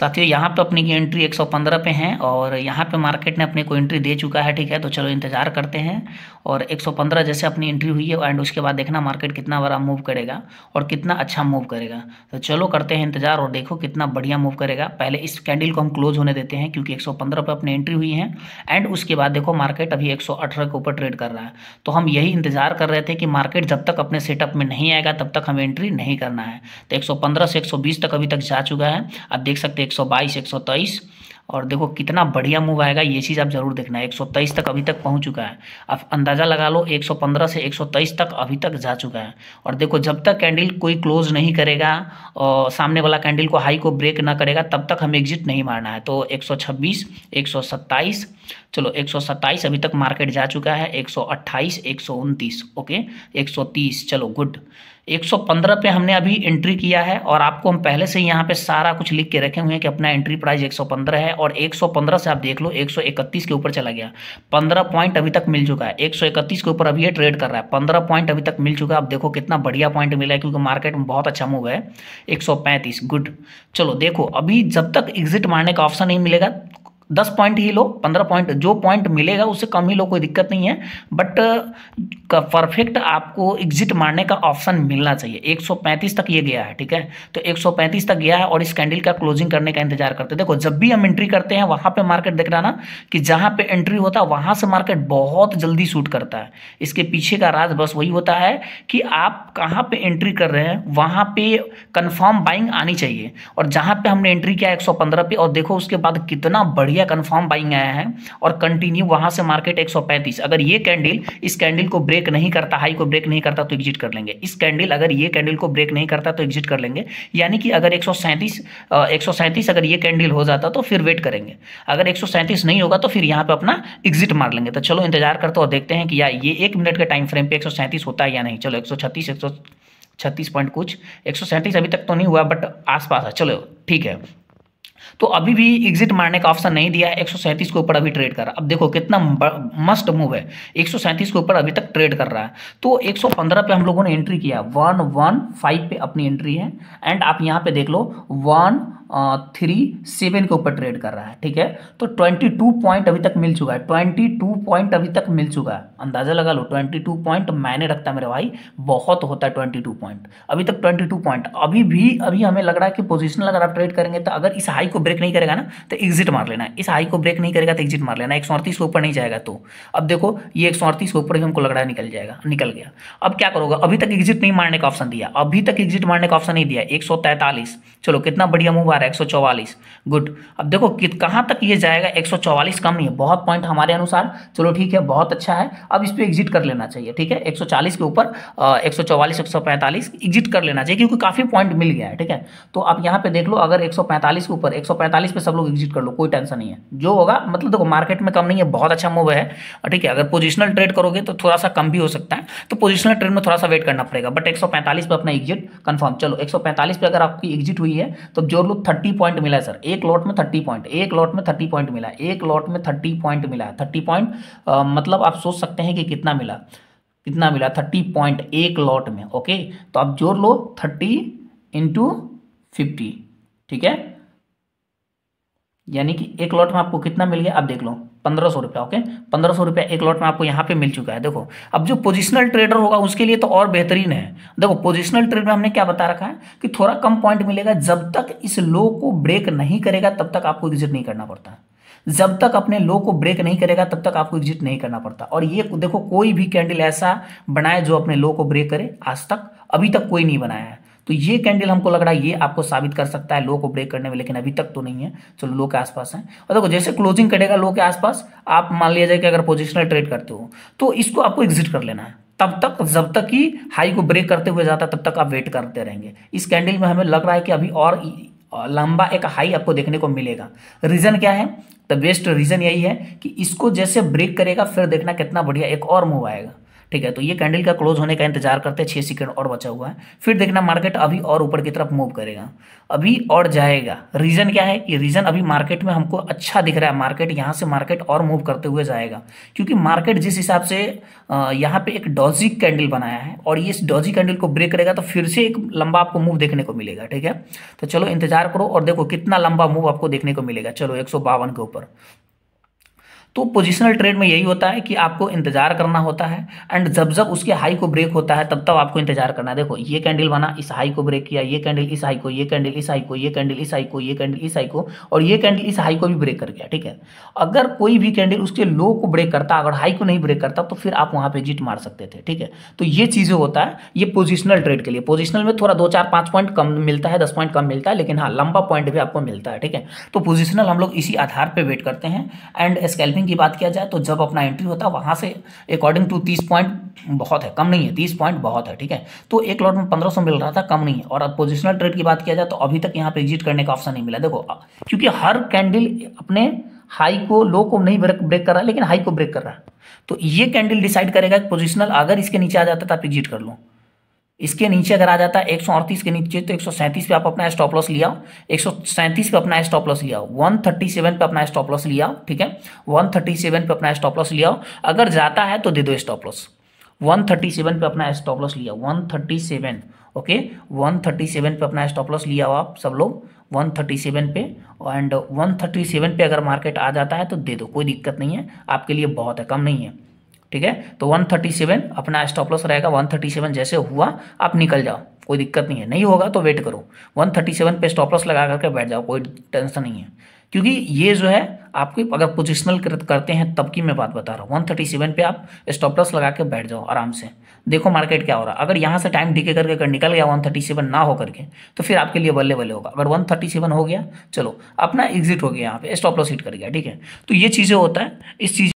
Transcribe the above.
साथियों यहाँ पे अपनी की एंट्री 115 पे है और यहाँ पे मार्केट ने अपने को एंट्री दे चुका है ठीक है तो चलो इंतजार करते हैं और 115 जैसे अपनी एंट्री हुई है एंड उसके बाद देखना मार्केट कितना बड़ा मूव करेगा और कितना अच्छा मूव करेगा तो चलो करते हैं इंतजार और देखो कितना बढ़िया मूव करेगा पहले इस कैंडल को हम क्लोज होने देते हैं क्योंकि एक पे अपनी एंट्री हुई है एंड उसके बाद देखो मार्केट अभी एक के ऊपर ट्रेड कर रहा है तो हम यही इंतजार कर रहे थे कि मार्केट जब तक अपने सेटअप में नहीं आएगा तब तक हमें एंट्री नहीं करना है तो एक से एक तक अभी तक जा चुका है आप देख सकते एक सौ बाईस एक सौ तेईस और देखो कितना बढ़िया मूव आएगा ये चीज़ आप जरूर देखना है तेईस तक अभी तक पहुंच चुका है आप अंदाज़ा लगा लो 115 से 123 तक अभी तक जा चुका है और देखो जब तक कैंडल कोई क्लोज नहीं करेगा और सामने वाला कैंडल को हाई को ब्रेक ना करेगा तब तक हमें एग्जिट नहीं मारना है तो 126 127 चलो 127 अभी तक मार्केट जा चुका है सौ उनतीस ओके तीस चलो गुड 115 पे हमने अभी एंट्री किया है और आपको हम पहले से यहाँ पे सारा कुछ लिख के रखे हुए हैं कि अपना एंट्री प्राइस 115 है और 115 से आप देख लो 131 के ऊपर चला गया 15 पॉइंट अभी तक मिल चुका है 131 के ऊपर अभी ये ट्रेड कर रहा है 15 पॉइंट अभी तक मिल चुका है आप देखो कितना बढ़िया पॉइंट मिला है क्योंकि मार्केट में बहुत अच्छा मूव है एक गुड चलो देखो अभी जब तक एग्जिट मारने का ऑप्शन नहीं मिलेगा दस पॉइंट ही लो पंद्रह पॉइंट जो पॉइंट मिलेगा उससे कम ही लो कोई दिक्कत नहीं है बट परफेक्ट आपको एग्जिट मारने का ऑप्शन मिलना चाहिए 135 तक ये गया है ठीक है तो 135 तक गया है और इस कैंडल का क्लोजिंग करने का इंतजार करते हैं देखो जब भी हम एंट्री करते हैं वहाँ पे मार्केट देख रहा ना कि जहाँ पे एंट्री होता है वहाँ से मार्केट बहुत जल्दी शूट करता है इसके पीछे का राज बस वही होता है कि आप कहाँ पर एंट्री कर रहे हैं वहाँ पर कन्फर्म बाइंग आनी चाहिए और जहाँ पर हमने एंट्री किया एक पे और देखो उसके बाद कितना बढ़िया भैया कन्फर्म बाइंग आया है और कंटिन्यू वहां से मार्केट 135 अगर ये कैंडल इस कैंडल को ब्रेक नहीं करता हाई को ब्रेक नहीं करता तो एग्जिट कर लेंगे इस कैंडल अगर ये कैंडल को ब्रेक नहीं करता तो एग्जिट कर लेंगे यानी कि अगर एक सौ अगर ये कैंडल हो जाता तो फिर वेट करेंगे अगर एक नहीं होगा तो फिर यहाँ पर अपना एग्जिट मार लेंगे तो चलो इंतजार करते और देखते हैं कि या ये एक मिनट के टाइम फ्रेम पर एक होता है या नहीं चलो एक सौ छत्तीस पॉइंट कुछ एक अभी तक तो नहीं हुआ बट आसपास है चलो ठीक है तो अभी भी एग्जिट मारने का ऑप्शन नहीं दिया है एक के ऊपर अभी ट्रेड कर रहा है अब देखो कितना मस्ट मूव है एक के ऊपर अभी तक ट्रेड कर रहा है तो 115 पे हम लोगों ने एंट्री किया वन वन फाइव पे अपनी एंट्री है एंड आप यहाँ पे देख लो वन थ्री सेवन के ऊपर ट्रेड कर रहा है ठीक है तो ट्वेंटी टू पॉइंट अभी तक मिल चुका है ट्वेंटी टू पॉइंट अभी तक मिल चुका है अंदाज़ा लगा लो ट्वेंटी टू पॉइंट मैंने रखता है मेरे भाई बहुत होता है ट्वेंटी टू पॉइंट अभी तक ट्वेंटी टू पॉइंट अभी भी अभी हमें लग रहा है कि पोजिशनल अगर आप ट्रेड करेंगे तो अगर इस हाई को ब्रेक नहीं करेगा ना तो एग्जिट मार लेना है इस हाई को ब्रेक नहीं करेगा तो एग्जिट मार लेना एक सौ अड़तीस के ऊपर नहीं जाएगा तो अब देखो ये एक सौ अड़तीस के ऊपर ही हमको लग रहा है निकल जाएगा निकल गया अब क्या करोगा अभी तक एग्जिट नहीं मारने का ऑप्शन दिया अभी तक एग्जिट मारने का ऑप्शन नहीं दिया एक सौ तैंतालीस चलो कितना बढ़िया मूव रहा है 144 गुड अब देखो कि कहाँ तक ये जाएगा 144 कम नहीं है बहुत पॉइंट हमारे अनुसार चलो ठीक है बहुत अच्छा है अब इस पर एग्जिट कर लेना चाहिए ठीक है 140 के ऊपर 144 145 एग्जिट कर लेना चाहिए क्योंकि काफ़ी पॉइंट मिल गया है ठीक है तो आप यहाँ पे देख लो अगर 145 के ऊपर 145 पे सब लोग एग्जिट कर लो कोई टेंशन नहीं है जो होगा मतलब देखो मार्केट में कम नहीं है बहुत अच्छा मूव है ठीक है अगर पोजिशनल ट्रेड करोगे तो थोड़ा सा कम भी हो सकता है तो पोजिशनल ट्रेड में थोड़ा सा वेट करना पड़ेगा बट एक पे अपना एग्जिट कन्फर्म चलो एक पे अगर आपकी एग्जिट हुई है तो जो लोग थर्टी पॉइंट मिला है सर एक लॉट में थर्टी पॉइंट एक लॉट में थर्टी पॉइंट मिला एक लॉट में थर्टी पॉइंट मिला थर्टी पॉइंट मतलब आप सोच सकते हैं कि कितना मिला कितना मिला थर्टी पॉइंट एक लॉट में ओके तो आप जोड़ लो थर्टी इंटू फिफ्टी ठीक है यानी कि एक लॉट में आपको कितना मिल गया आप देख लो पंद्रह सौ रुपया ओके पंद्रह सौ रुपया एक लॉट में आपको यहाँ पे मिल चुका है देखो अब जो पोजिशनल ट्रेडर होगा उसके लिए तो और बेहतरीन है देखो पोजिशनल ट्रेड में हमने क्या बता रखा है कि थोड़ा कम पॉइंट मिलेगा जब तक इस लो को ब्रेक नहीं करेगा तब तक आपको एग्जिट नहीं करना पड़ता जब तक अपने लो को ब्रेक नहीं करेगा तब तक आपको एग्जिट नहीं करना पड़ता और ये देखो कोई भी कैंडल ऐसा बनाए जो अपने लो को ब्रेक करे आज तक अभी तक कोई नहीं बनाया है तो ये कैंडल हमको लग रहा है ये आपको साबित कर सकता है लो को ब्रेक करने में लेकिन अभी तक तो नहीं है चलो लो के आसपास है और देखो जैसे क्लोजिंग करेगा लो के आसपास आप मान लिया जाए कि अगर पोजिशनल ट्रेड करते हो तो इसको आपको एग्जिट कर लेना है तब तक जब तक कि हाई को ब्रेक करते हुए जाता है तब तक आप वेट करते रहेंगे इस कैंडल में हमें लग रहा है कि अभी और लंबा एक हाई आपको देखने को मिलेगा रीज़न क्या है द बेस्ट रीज़न यही है कि इसको जैसे ब्रेक करेगा फिर देखना कितना बढ़िया एक और मूव आएगा ठीक है तो ये कैंडल का क्लोज होने का इंतजार करते हैं छः सेकेंड और बचा हुआ है फिर देखना मार्केट अभी और ऊपर की तरफ मूव करेगा अभी और जाएगा रीज़न क्या है ये रीज़न अभी मार्केट में हमको अच्छा दिख रहा है मार्केट यहाँ से मार्केट और मूव करते हुए जाएगा क्योंकि मार्केट जिस हिसाब से यहाँ पे एक डॉजी कैंडल बनाया है और ये डॉजी कैंडल को ब्रेक करेगा तो फिर से एक लंबा आपको मूव देखने को मिलेगा ठीक है तो चलो इंतजार करो और देखो कितना लंबा मूव आपको देखने को मिलेगा चलो एक के ऊपर तो पोजिशनल ट्रेड में यही होता है कि आपको इंतजार करना होता है एंड जब जब उसके हाई को ब्रेक होता है तब तब आपको इंतजार करना है देखो ये कैंडल बना इस हाई को ब्रेक किया ये कैंडल इस हाई को ये कैंडल इस हाई को ये कैंडल इस हाई को ये कैंडल इस हाई को और ये कैंडल इस हाई को भी ब्रेक कर गया ठीक है अगर कोई भी कैंडल उसके लो को ब्रेक करता अगर हाई को नहीं ब्रेक करता तो फिर आप वहाँ पर एग्जिट मार सकते थे ठीक है तो ये चीज़ें होता है ये पोजिशनल ट्रेड के लिए पोजिशनल में थोड़ा दो चार पाँच पॉइंट कम मिलता है दस पॉइंट कम मिलता है लेकिन हाँ लंबा पॉइंट भी आपको मिलता है ठीक है तो पोजिशनल हम लोग इसी आधार पर वेट करते हैं एंड स्कैल्पिंग की बात किया जाए तो जब अपना एंट्री होता है वहां से अकॉर्डिंग टू तीस पॉइंट बहुत है कम नहीं है तीस पॉइंट बहुत है ठीक है तो एक लॉट में पंद्रह सौ मिल रहा था कम नहीं है और अब पोजिशनल ट्रेड की बात किया जाए तो अभी तक यहाँ पे एग्जिट करने का ऑप्शन नहीं मिला देखो क्योंकि हर कैंडल अपने हाई को लो को नहीं ब्रेक ब्रेक कर रहा लेकिन हाई को ब्रेक कर रहा है तो ये कैंडल डिसाइड करेगा पोजिशनल अगर इसके नीचे आ जाता तो आप एग्जिट कर लूँ इसके नीचे अगर आ जाता है एक के नीचे तो एक पे आप अपना स्टॉप लॉस लिया एक पे अपना स्टॉप लॉस लिया वन पे अपना स्टॉप लॉस लिया ठीक है वन पे अपना स्टॉप लॉस लिया अगर जाता है तो दे दो स्टॉप लॉस 137 पे अपना स्टॉप लॉस लिया 137 ओके 137 पे अपना स्टॉप लॉस लिया आप सब लोग 137 पे एंड 137 पे अगर मार्केट आ जाता है तो दे दो कोई दिक्कत नहीं है आपके लिए बहुत है कम नहीं है ठीक है तो 137 अपना स्टॉप लॉस रहेगा 137 जैसे हुआ आप निकल जाओ कोई दिक्कत नहीं है नहीं होगा तो वेट करो 137 पे स्टॉप लॉस लगा करके बैठ जाओ कोई टेंशन नहीं है क्योंकि ये जो है आपको अगर पोजिशनल करते हैं तब की मैं बात बता रहा हूँ 137 पे आप स्टॉप लॉस लगा के बैठ जाओ आराम से देखो मार्केट क्या हो रहा है अगर यहाँ से टाइम डीके करके अगर निकल गया 137 ना हो करके तो फिर आपके लिए बल्ले बल्ले होगा अगर 137 हो गया चलो अपना एग्जिट हो गया यहाँ पे स्टॉप लॉस हिट कर गया ठीक है तो ये चीज़ें होता है इस चीज़